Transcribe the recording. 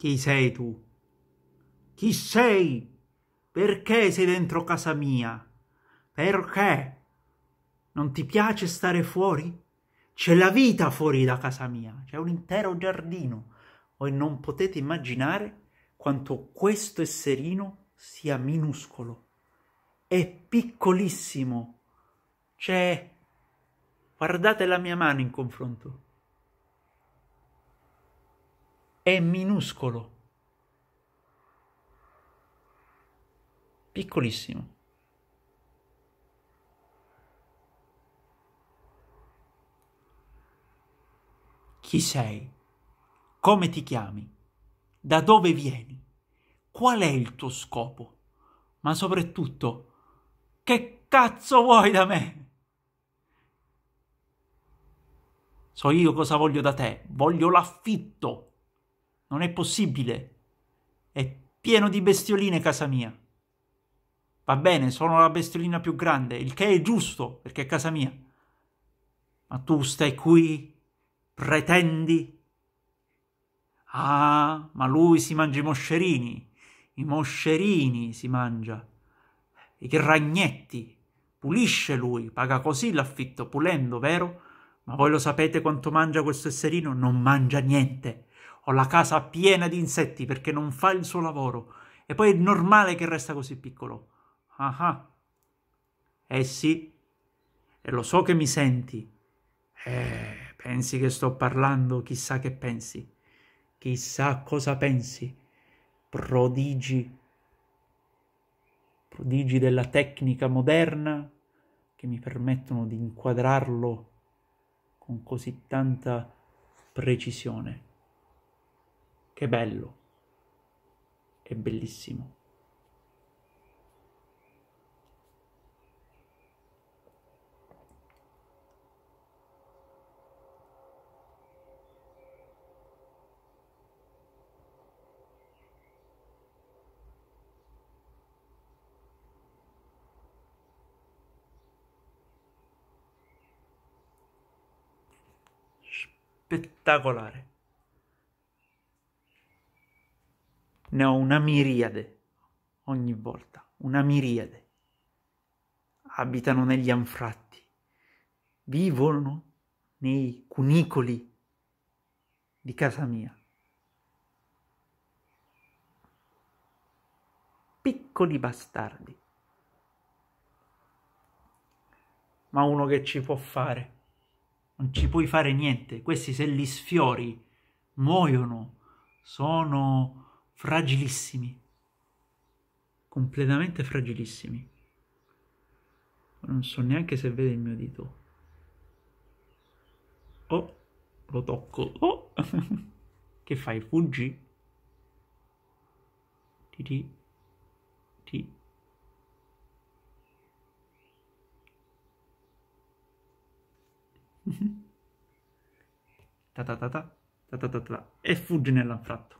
Chi sei tu? Chi sei? Perché sei dentro casa mia? Perché? Non ti piace stare fuori? C'è la vita fuori da casa mia, c'è un intero giardino. Voi non potete immaginare quanto questo esserino sia minuscolo. È piccolissimo. C'è... Guardate la mia mano in confronto è minuscolo, piccolissimo. Chi sei? Come ti chiami? Da dove vieni? Qual è il tuo scopo? Ma soprattutto, che cazzo vuoi da me? So io cosa voglio da te, voglio l'affitto. Non è possibile. È pieno di bestioline casa mia. Va bene, sono la bestiolina più grande, il che è giusto, perché è casa mia. Ma tu stai qui, pretendi... Ah, ma lui si mangia i moscerini, i moscerini si mangia, i ragnetti, pulisce lui, paga così l'affitto, pulendo, vero? Ma voi lo sapete quanto mangia questo esserino? Non mangia niente. Ho la casa piena di insetti perché non fa il suo lavoro. E poi è normale che resta così piccolo. Ah ah. Eh sì. E lo so che mi senti. Eh, pensi che sto parlando, chissà che pensi. Chissà cosa pensi. Prodigi. Prodigi della tecnica moderna che mi permettono di inquadrarlo con così tanta precisione che bello, è bellissimo. spettacolare. ne ho una miriade ogni volta, una miriade. Abitano negli anfratti, vivono nei cunicoli di casa mia. Piccoli bastardi. Ma uno che ci può fare? Non ci puoi fare niente. Questi se li sfiori muoiono, sono fragilissimi, completamente fragilissimi. Non so neanche se vede il mio dito. Oh, lo tocco. Oh! che fai? Fuggi? Ti ti ti. ta ta ta ta ta ta ta ta e fuggi nell'anfratto.